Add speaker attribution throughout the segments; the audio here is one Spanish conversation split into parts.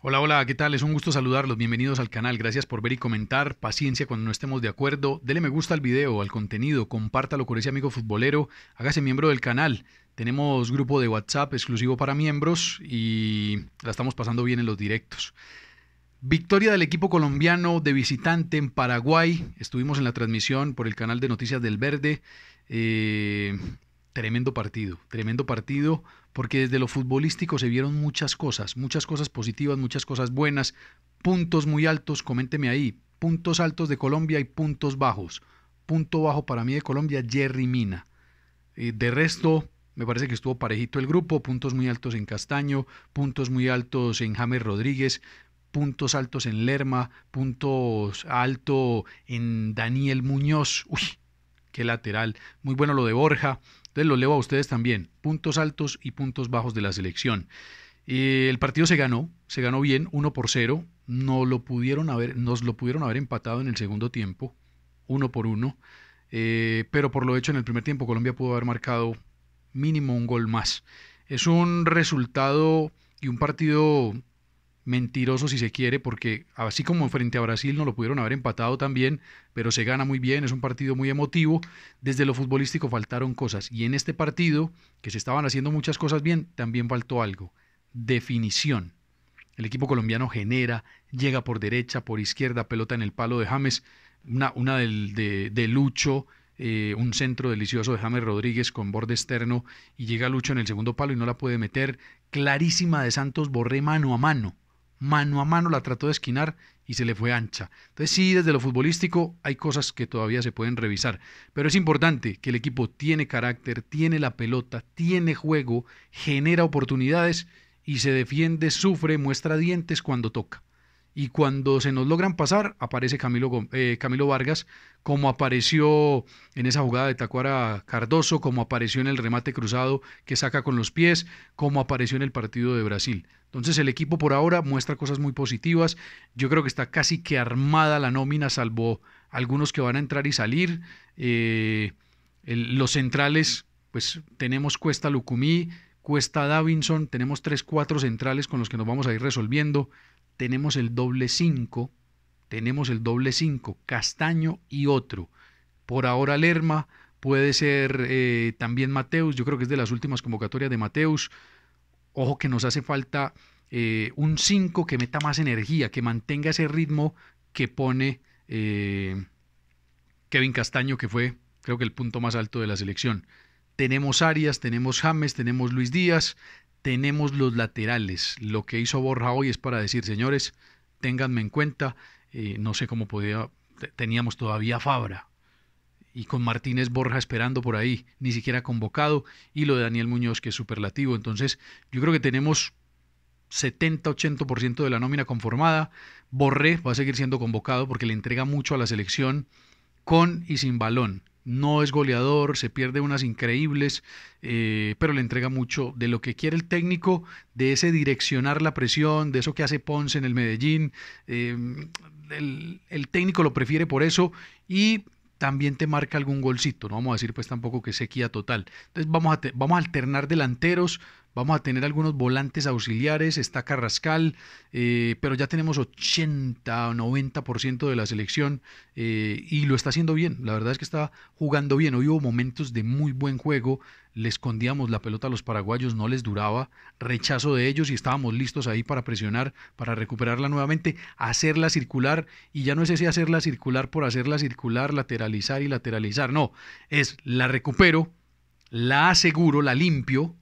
Speaker 1: Hola, hola, ¿qué tal? Es un gusto saludarlos. Bienvenidos al canal. Gracias por ver y comentar. Paciencia cuando no estemos de acuerdo. Dele me gusta al video, al contenido. Compártalo con ese amigo futbolero. Hágase miembro del canal. Tenemos grupo de WhatsApp exclusivo para miembros y la estamos pasando bien en los directos. Victoria del equipo colombiano de visitante en Paraguay. Estuvimos en la transmisión por el canal de Noticias del Verde. Eh, tremendo partido, tremendo partido, porque desde lo futbolístico se vieron muchas cosas, muchas cosas positivas, muchas cosas buenas, puntos muy altos, coménteme ahí, puntos altos de Colombia y puntos bajos. Punto bajo para mí de Colombia, Jerry Mina. Eh, de resto, me parece que estuvo parejito el grupo, puntos muy altos en Castaño, puntos muy altos en James Rodríguez, puntos altos en Lerma, puntos alto en Daniel Muñoz. Uy, qué lateral. Muy bueno lo de Borja, lo los leo a ustedes también. Puntos altos y puntos bajos de la selección. Eh, el partido se ganó, se ganó bien, 1 por 0. No lo pudieron haber, nos lo pudieron haber empatado en el segundo tiempo, 1 por 1. Eh, pero por lo hecho en el primer tiempo Colombia pudo haber marcado mínimo un gol más. Es un resultado y un partido mentiroso si se quiere, porque así como frente a Brasil no lo pudieron haber empatado también, pero se gana muy bien, es un partido muy emotivo. Desde lo futbolístico faltaron cosas y en este partido, que se estaban haciendo muchas cosas bien, también faltó algo, definición. El equipo colombiano genera, llega por derecha, por izquierda, pelota en el palo de James, una, de, Lucho, eh, un centro delicioso de James Rodríguez con borde externo y llega Lucho en el segundo palo y no la puede meter. Clarísima de Santos Borré mano a mano mano a mano la trató de esquinar y se le fue ancha. Entonces sí, desde lo futbolístico hay cosas que todavía se pueden revisar, pero es importante que el equipo tiene carácter, tiene la pelota, tiene juego, genera oportunidades y se defiende, sufre, muestra dientes cuando toca y cuando se nos logran pasar, aparece Camilo, eh, Camilo Vargas, como apareció en esa jugada de Tacuara Cardoso, como apareció en el remate cruzado que saca con los pies, como apareció en el partido de Brasil. Entonces el equipo por ahora muestra cosas muy positivas. Yo creo que está casi que armada la nómina, salvo algunos que van a entrar y salir. Eh, los centrales, pues tenemos Cuesta Lucumí, Cuesta Davinson, tenemos tres, cuatro centrales con los que nos vamos a ir resolviendo tenemos el doble 5, tenemos el doble 5, Castaño y otro. Por ahora Lerma, puede ser eh, también Mateus, yo creo que es de las últimas convocatorias de Mateus. Ojo que nos hace falta eh, un 5 que meta más energía, que mantenga ese ritmo que pone eh, Kevin Castaño, que fue creo que el punto más alto de la selección. Tenemos Arias, tenemos James, tenemos Luis Díaz, tenemos los laterales. Lo que hizo Borja hoy es para decir, señores, ténganme en cuenta, eh, no sé cómo podía, teníamos todavía Fabra y con Martínez Borja esperando por ahí, ni siquiera convocado, y lo de Daniel Muñoz que es superlativo. Entonces, yo creo que tenemos 70-80% de la nómina conformada. Borré va a seguir siendo convocado porque le entrega mucho a la selección con y sin balón. No es goleador, se pierde unas increíbles, eh, pero le entrega mucho de lo que quiere el técnico, de ese direccionar la presión, de eso que hace Ponce en el Medellín. Em, el, técnico lo prefiere por eso y también te marca algún golcito, no vamos a decir pues tampoco que sequía total. Entonces vamos a alternar delanteros, Vamos a tener algunos volantes auxiliares, está Carrascal, eh, pero ya tenemos 80 o 90% de la selección eh, y lo está haciendo bien. La verdad es que está jugando bien. Hoy hubo momentos de muy buen juego, le escondíamos la pelota a los paraguayos, no les duraba, rechazo de ellos y estábamos listos ahí para presionar, para recuperarla nuevamente, hacerla circular y ya no es ese hacerla circular por hacerla circular, lateralizar y lateralizar, no, es la recupero, la aseguro, la limpio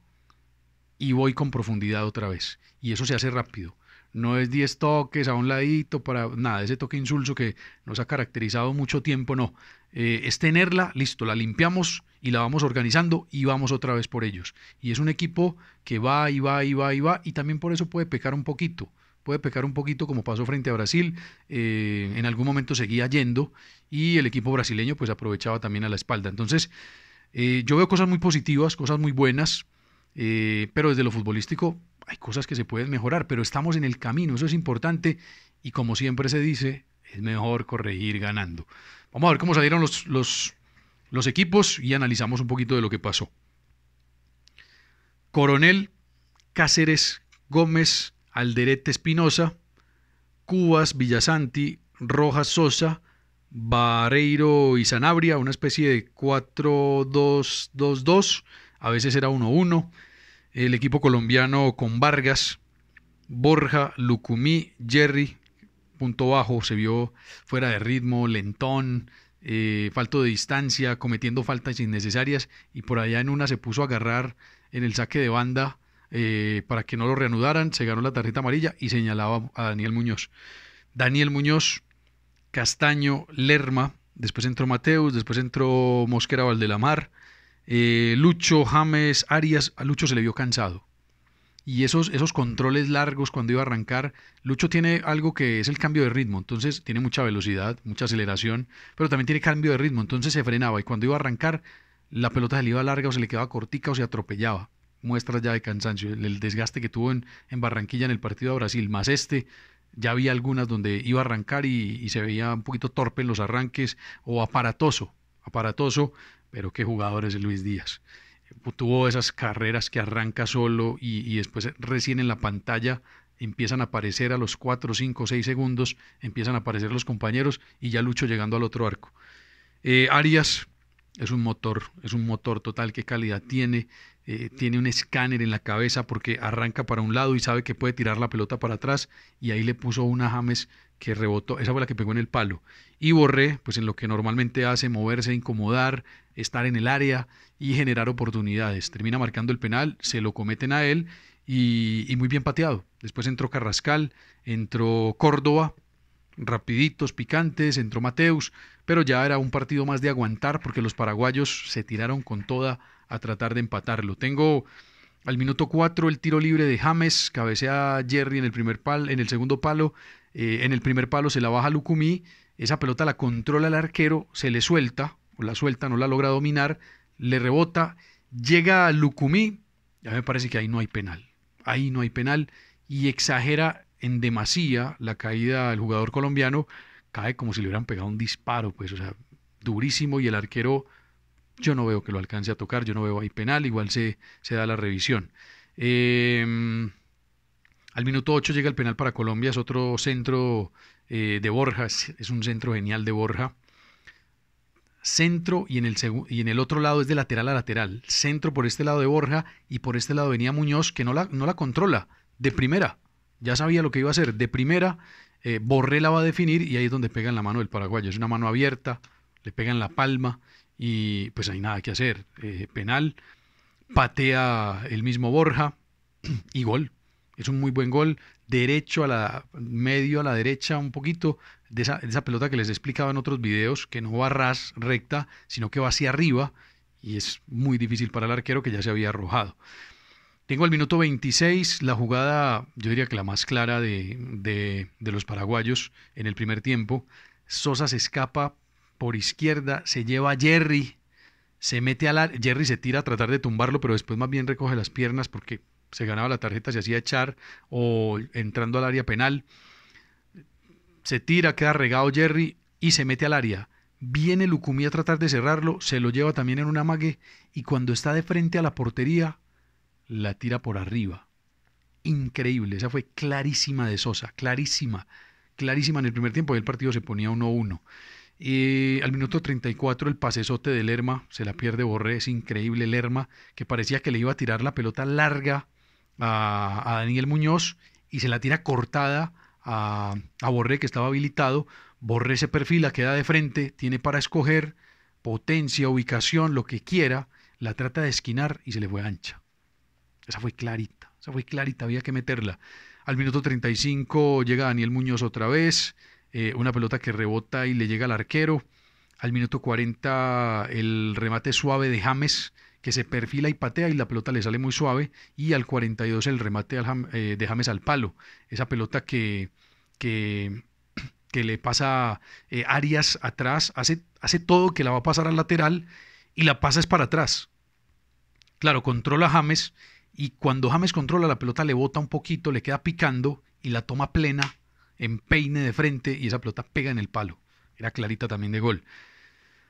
Speaker 1: y voy con profundidad otra vez. Y eso se hace rápido. No es 10 toques a un ladito para nada, ese toque insulso que nos ha caracterizado mucho tiempo, no. Eh, es tenerla, listo, la limpiamos y la vamos organizando y vamos otra vez por ellos. Y es un equipo que va y va y va y va y también por eso puede pecar un poquito puede pecar un poquito como pasó frente a Brasil, eh, en algún momento seguía yendo y el equipo brasileño pues aprovechaba también a la espalda. Entonces, eh, yo veo cosas muy positivas, cosas muy buenas, eh, pero desde lo futbolístico hay cosas que se pueden mejorar, pero estamos en el camino, eso es importante. Y como siempre se dice, es mejor corregir ganando. Vamos a ver cómo salieron los, los equipos y analizamos un poquito de lo que pasó. Coronel, Cáceres, Gómez, Alderete Espinosa, Cubas, Villasanti, Rojas Sosa, Barreiro y Sanabria, una especie de 4-2-2-2 a veces era 1-1. El equipo colombiano con Vargas, Borja, Lucumí, Jerry, punto bajo, se vio fuera de ritmo, lentón, eh, falto de distancia, cometiendo faltas innecesarias y por allá en una se puso a agarrar en el saque de banda eh, para que no lo reanudaran, se ganó la tarjeta amarilla y señalaba a Daniel Muñoz. Daniel Muñoz, Castaño, Lerma, después entró Mateus, después entró Mosquera Valdelamar, eh, Lucho, James, Arias, a Lucho se le vio cansado. Y esos, esos controles largos cuando iba a arrancar, Lucho tiene algo que es el cambio de ritmo, entonces tiene mucha velocidad, mucha aceleración, pero también tiene cambio de ritmo, entonces se frenaba y cuando iba a arrancar, la pelota se le iba larga o se le quedaba cortica o se atropellaba. Muestras ya de cansancio, el, desgaste que tuvo en, Barranquilla en el partido de Brasil, más este, ya había algunas donde iba a arrancar y, y se veía un poquito torpe en los arranques o aparatoso, aparatoso pero qué jugador es Luis Díaz. Tuvo esas carreras que arranca solo y, después recién en la pantalla empiezan a aparecer a los 4, 5, 6 segundos, empiezan a aparecer los compañeros y ya Lucho llegando al otro arco. Eh, Arias es un motor, es un motor total, qué calidad tiene, eh, tiene un escáner en la cabeza porque arranca para un lado y sabe que puede tirar la pelota para atrás y ahí le puso una James que rebotó, esa fue la que pegó en el palo y Borré, pues en lo que normalmente hace, moverse, incomodar, estar en el área y generar oportunidades. Termina marcando el penal, se lo cometen a él y, muy bien pateado. Después entró Carrascal, entró Córdoba, rapiditos, picantes, entró Mateus, pero ya era un partido más de aguantar porque los paraguayos se tiraron con toda a tratar de empatarlo. Tengo al minuto 4 el tiro libre de James, cabecea Jerry en el, primer pal, en el segundo palo, eh, en el primer palo se la baja Lucumí esa pelota la controla el arquero, se le suelta, o la suelta, no la logra dominar, le rebota, llega a Lucumí, ya me parece que ahí no hay penal, ahí no hay penal, y exagera en demasía la caída del jugador colombiano, cae como si le hubieran pegado un disparo, pues, o sea, durísimo, y el arquero, yo no veo que lo alcance a tocar, yo no veo ahí penal, igual se, da la revisión. Em, al minuto 8 llega el penal para Colombia, es otro centro eh, de Borja, es, un centro genial de Borja. Centro y en, el y en el otro lado es de lateral a lateral. Centro por este lado de Borja y por este lado venía Muñoz que no la, no la controla de primera. Ya sabía lo que iba a hacer de primera. Eh, la va a definir y ahí es donde pegan la mano del paraguayo. Es una mano abierta, le pegan la palma y pues hay nada que hacer. Eh, penal, patea el mismo Borja y gol. Es un muy buen gol derecho a la medio, a la derecha, un poquito de esa, pelota que les he explicado en otros videos, que no va ras recta, sino que va hacia arriba y es muy difícil para el arquero que ya se había arrojado. Tengo el minuto 26, la jugada, yo diría que la más clara de, los paraguayos en el primer tiempo. Sosa se escapa por izquierda, se lleva a Jerry, se mete al la Jerry se tira a tratar de tumbarlo, pero después más bien recoge las piernas porque se ganaba la tarjeta, se hacía echar o entrando al área penal. Se tira, queda regado Jerry y se mete al área. Viene Lucumí a tratar de cerrarlo, se lo lleva también en un amague y cuando está de frente a la portería, la tira por arriba. Increíble, esa fue clarísima de Sosa, clarísima, clarísima en el primer tiempo. El partido se ponía 1-1. Y eh, al minuto 34 el pasesote de Lerma, se la pierde Borré, es increíble Lerma, que parecía que le iba a tirar la pelota larga a, Daniel Muñoz y se la tira cortada a, Borré, que estaba habilitado. Borré se perfila, queda de frente, tiene para escoger potencia, ubicación, lo que quiera. La trata de esquinar y se le fue ancha. Esa fue clarita, esa fue clarita, había que meterla. Al minuto 35 llega Daniel Muñoz otra vez, eh, una pelota que rebota y le llega al arquero. Al minuto 40 el remate suave de James que se perfila y patea y la pelota le sale muy suave y al 42 el remate eh, de James al palo, esa pelota que, que, le pasa eh, Arias atrás, hace, hace todo que la va a pasar al lateral y la pasa es para atrás. Claro, controla James y cuando James controla la pelota le bota un poquito, le queda picando y la toma plena, empeine de frente y esa pelota pega en el palo. Era clarita también de gol.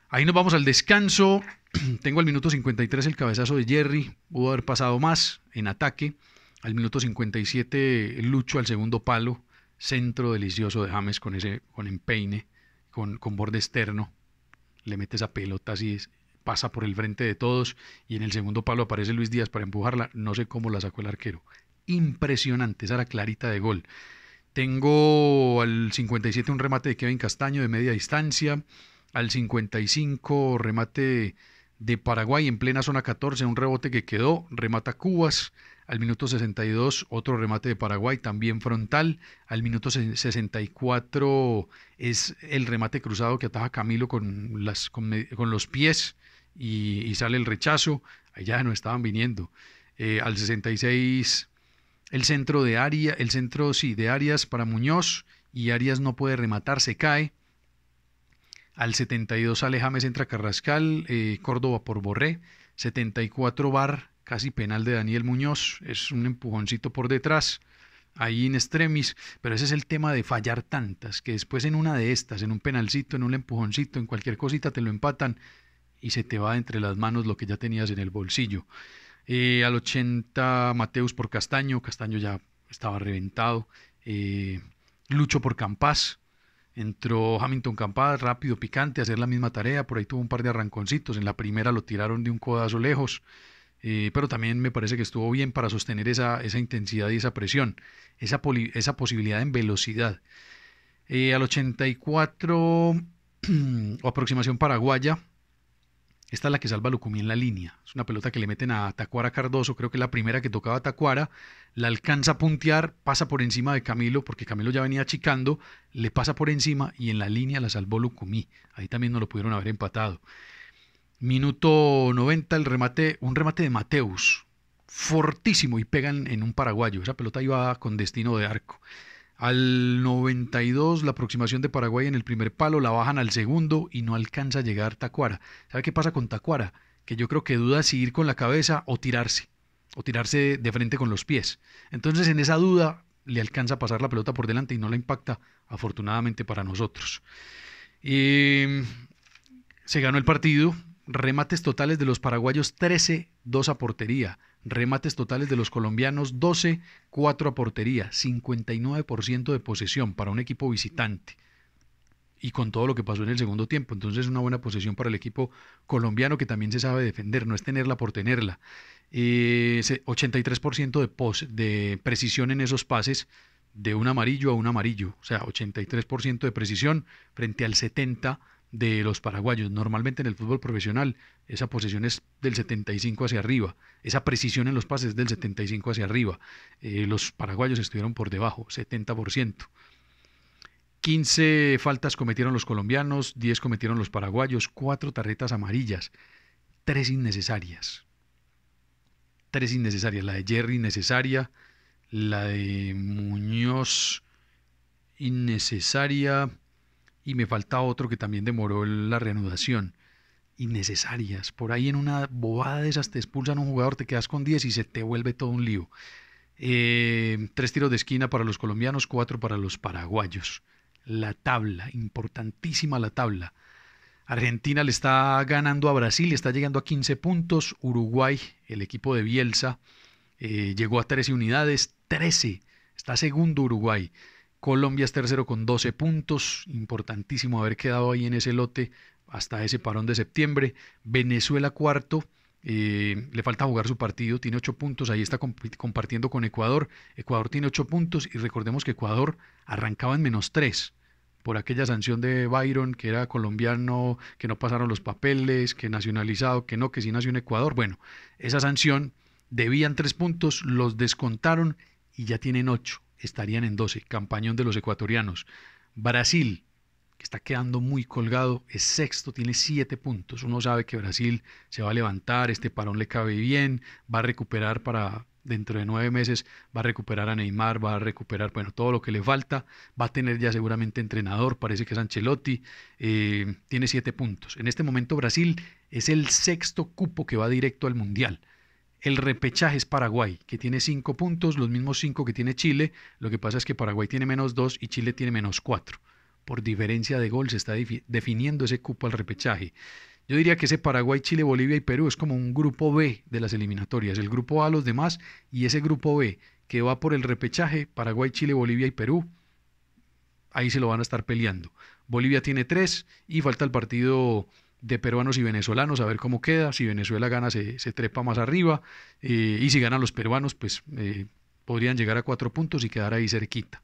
Speaker 1: Ahí nos vamos al descanso. Tengo al minuto 53 el cabezazo de Jerry. Pudo haber pasado más en ataque. Al minuto 57 Lucho al segundo palo. Centro delicioso de James con ese con empeine, con, con borde externo. Le mete esa pelota así, pasa por el frente de todos y en el segundo palo aparece Luis Díaz para empujarla. No sé cómo la sacó el arquero. Impresionante, esa era clarita de gol. Tengo al 57 un remate de Kevin Castaño de media distancia al 55, remate de Paraguay en plena zona 14, un rebote que quedó, remata Cubas. Al minuto 62, otro remate de Paraguay, también frontal. Al minuto 64 es el remate cruzado que ataja Camilo con, las, con, los pies y, sale el rechazo. Allá no estaban viniendo. Eh, al 66, el centro de área, el centro sí, de Arias para Muñoz y Arias no puede rematar, se cae al 72 Alejames entra Carrascal, eh, Córdoba por Borré, 74 Bar, casi penal de Daniel Muñoz, es un empujoncito por detrás, ahí en extremis, pero ese es el tema de fallar tantas, que después en una de estas, en un penalcito, en un empujoncito, en cualquier cosita te lo empatan y se te va entre las manos lo que ya tenías en el bolsillo. Eh, al 80 Mateus por Castaño, Castaño ya estaba reventado, eh, Lucho por Campás, Entró Hamilton Campada, rápido, picante, a hacer la misma tarea. Por ahí tuvo un par de arranconcitos. En la primera lo tiraron de un codazo lejos. Eh, pero también me parece que estuvo bien para sostener esa, intensidad y esa presión, esa, esa posibilidad en velocidad. Eh, al 84, aproximación paraguaya, esta es la que salva a Lucumí en la línea. Es una pelota que le meten a Tacuara Cardoso, creo que es la primera que tocaba a Tacuara. La alcanza a puntear, pasa por encima de Camilo, porque Camilo ya venía achicando, le pasa por encima y en la línea la salvó Lucumí. Ahí también no lo pudieron haber empatado. Minuto 90, el remate, un remate de Mateus, fortísimo y pegan en un paraguayo. Esa pelota iba con destino de arco. Al 92 la aproximación de Paraguay en el primer palo, la bajan al segundo y no alcanza a llegar Tacuara. ¿Sabe qué pasa con Tacuara? Que yo creo que duda si ir con la cabeza o tirarse, o tirarse de frente con los pies. Entonces en esa duda le alcanza a pasar la pelota por delante y no la impacta, afortunadamente para nosotros. Y em, se ganó el partido, remates totales de los paraguayos 13, 2 a portería. Remates totales de los colombianos 12, 4 a portería, 59% de posesión para un equipo visitante. Y con todo lo que pasó en el segundo tiempo, entonces una buena posesión para el equipo colombiano que también se sabe defender, no es tenerla por tenerla. 83% eh, de, de precisión en esos pases, de un amarillo a un amarillo, o sea, 83% de precisión frente al 70% de los paraguayos. Normalmente en el fútbol profesional esa posesión es del 75 hacia arriba, esa precisión en los pases es del 75 hacia arriba. Eh, los paraguayos estuvieron por debajo, 70%. 15 faltas cometieron los colombianos, 10 cometieron los paraguayos, 4 tarjetas amarillas, 3 innecesarias. 3 innecesarias, la de Jerry innecesaria, la de Muñoz innecesaria, y me falta otro que también demoró la reanudación. Innecesarias. Por ahí en una bobada de esas te expulsan un jugador, te quedas con 10 y se te vuelve todo un lío. Eh, tres tiros de esquina para los colombianos, cuatro para los paraguayos. La tabla, importantísima la tabla. Argentina le está ganando a Brasil, está llegando a 15 puntos. Uruguay, el equipo de Bielsa, eh, llegó a 13 unidades, 13. Está segundo Uruguay. Colombia es tercero con 12 puntos, importantísimo haber quedado ahí en ese lote hasta ese parón de septiembre. Venezuela cuarto, eh, le falta jugar su partido, tiene 8 puntos, ahí está compartiendo con Ecuador. Ecuador tiene 8 puntos y recordemos que Ecuador arrancaba en menos 3 por aquella sanción de Byron, que era colombiano, que no pasaron los papeles, que nacionalizado, que no, que sí nació en Ecuador. Bueno, esa sanción debían tres puntos, los descontaron y ya tienen ocho estarían en 12, campañón de los ecuatorianos. Brasil, que está quedando muy colgado, es sexto, tiene siete puntos. Uno sabe que Brasil se va a levantar, este parón le cabe bien, va a recuperar para dentro de nueve meses, va a recuperar a Neymar, va a recuperar, bueno, todo lo que le falta, va a tener ya seguramente entrenador, parece que es Ancelotti, eh, tiene siete puntos. En este momento Brasil es el sexto cupo que va directo al Mundial. El repechaje es Paraguay, que tiene cinco puntos, los mismos cinco que tiene Chile. Lo que pasa es que Paraguay tiene menos dos y Chile tiene menos cuatro. Por diferencia de gol se está definiendo ese cupo al repechaje. Yo diría que ese Paraguay, Chile, Bolivia y Perú es como un grupo B de las eliminatorias. El grupo A los demás y ese grupo B que va por el repechaje, Paraguay, Chile, Bolivia y Perú, ahí se lo van a estar peleando. Bolivia tiene tres y falta el partido de peruanos y venezolanos, a ver cómo queda, si Venezuela gana se, trepa más arriba, eh, y si ganan los peruanos, pues eh, podrían llegar a cuatro puntos y quedar ahí cerquita.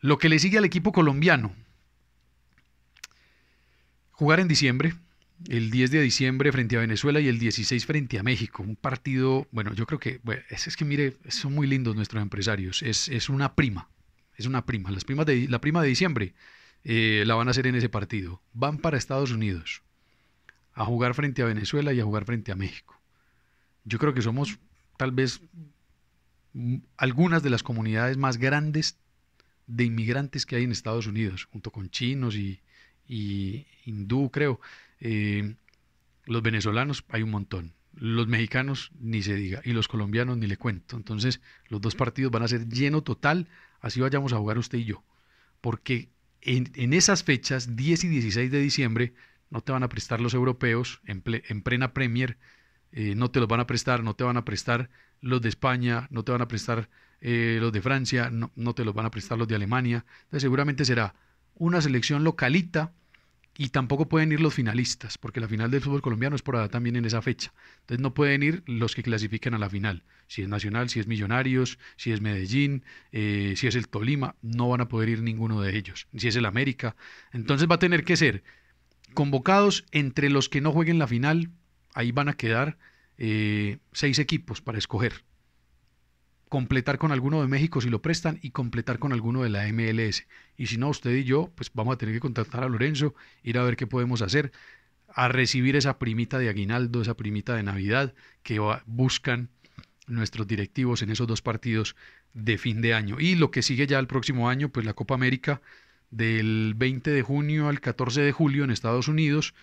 Speaker 1: Lo que le sigue al equipo colombiano, jugar en diciembre, el 10 de diciembre frente a Venezuela y el 16 frente a México. Un partido, bueno, yo creo que, es, que mire, son muy lindos nuestros empresarios, es, una prima, es una prima, las primas de, la prima de diciembre eh, la van a hacer en ese partido. Van para Estados Unidos a jugar frente a Venezuela y a jugar frente a México. Yo creo que somos tal vez algunas de las comunidades más grandes de inmigrantes que hay en Estados Unidos, junto con chinos y, hindú, creo. Eh, los venezolanos hay un montón. Los mexicanos ni se diga. Y los colombianos ni le cuento. Entonces los dos partidos van a ser lleno total. Así vayamos a jugar usted y yo. Porque en, esas fechas, 10 y 16 de diciembre, no te van a prestar los europeos en, plena Premier, eh, no te los van a prestar, no te van a prestar los de España, no te van a prestar eh, los de Francia, no, no te los van a prestar los de Alemania. Entonces seguramente será una selección localita y tampoco pueden ir los finalistas, porque la final del fútbol colombiano es por ahora también en esa fecha. Entonces no pueden ir los que clasifiquen a la final. Si es Nacional, si es Millonarios, si es Medellín, eh, si es el Tolima, no van a poder ir ninguno de ellos. Si es el América. Entonces va a tener que ser convocados entre los que no jueguen la final. Ahí van a quedar eh, seis equipos para escoger completar con alguno de México si lo prestan y completar con alguno de la MLS. Y si no, usted y yo, pues vamos a tener que contactar a Lorenzo, ir a ver qué podemos hacer, a recibir esa primita de aguinaldo, esa primita de Navidad que buscan nuestros directivos en esos dos partidos de fin de año. Y lo que sigue ya el próximo año, pues la Copa América del 20 de junio al 14 de julio en Estados Unidos.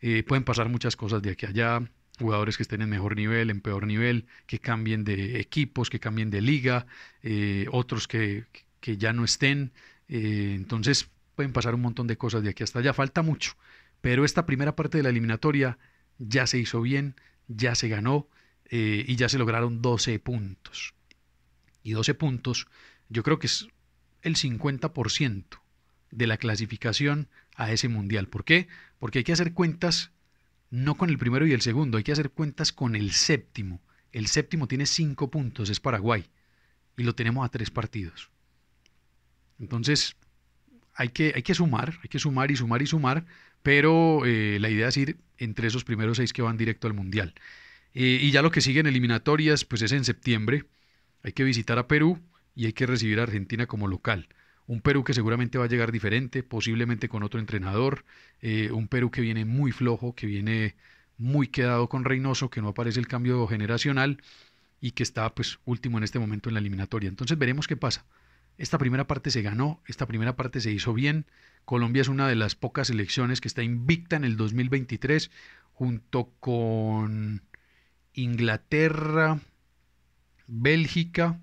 Speaker 1: Eh, pueden pasar muchas cosas de aquí allá jugadores que estén en mejor nivel, en peor nivel, que cambien de equipos, que cambien de liga, eh, otros que, ya no estén. Eh, entonces pueden pasar un montón de cosas de aquí hasta allá, falta mucho, pero esta primera parte de la eliminatoria ya se hizo bien, ya se ganó eh, y ya se lograron 12 puntos. Y 12 puntos yo creo que es el 50% de la clasificación a ese mundial. ¿Por qué? Porque hay que hacer cuentas no con el primero y el segundo, hay que hacer cuentas con el séptimo. El séptimo tiene cinco puntos, es Paraguay, y lo tenemos a tres partidos. Entonces, hay que, hay que sumar, hay que sumar y sumar y sumar, pero eh, la idea es ir entre esos primeros seis que van directo al Mundial. Eh, y ya lo que sigue en eliminatorias, pues es en septiembre. Hay que visitar a Perú y hay que recibir a Argentina como local un Perú que seguramente va a llegar diferente, posiblemente con otro entrenador, eh, un Perú que viene muy flojo, que viene muy quedado con Reynoso, que no aparece el cambio generacional y que está pues último en este momento en la eliminatoria. Entonces veremos qué pasa. Esta primera parte se ganó, esta primera parte se hizo bien. Colombia es una de las pocas selecciones que está invicta en el 2023 junto con Inglaterra, Bélgica,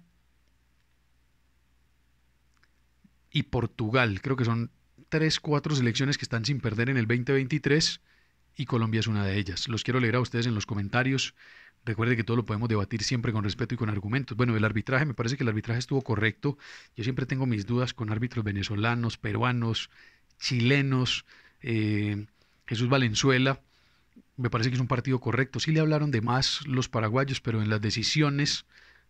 Speaker 1: y Portugal. Creo que son tres, cuatro selecciones que están sin perder en el 2023 y Colombia es una de ellas. Los quiero leer a ustedes en los comentarios. Recuerde que todo lo podemos debatir siempre con respeto y con argumentos. Bueno, el arbitraje, me parece que el arbitraje estuvo correcto. Yo siempre tengo mis dudas con árbitros venezolanos, peruanos, chilenos, eh, Jesús Valenzuela. Me parece que es un partido correcto. Sí le hablaron de más los paraguayos, pero en las decisiones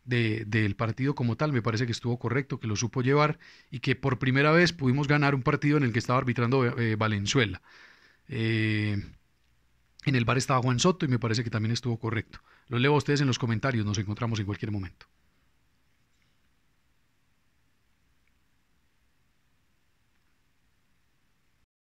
Speaker 1: del partido como tal. Me parece que estuvo correcto, que lo supo llevar y que por primera vez pudimos ganar un partido en el que estaba arbitrando eh, Valenzuela. Eh, en el bar estaba Juan Soto y me parece que también estuvo correcto. Lo leo a ustedes en los comentarios, nos encontramos en cualquier momento.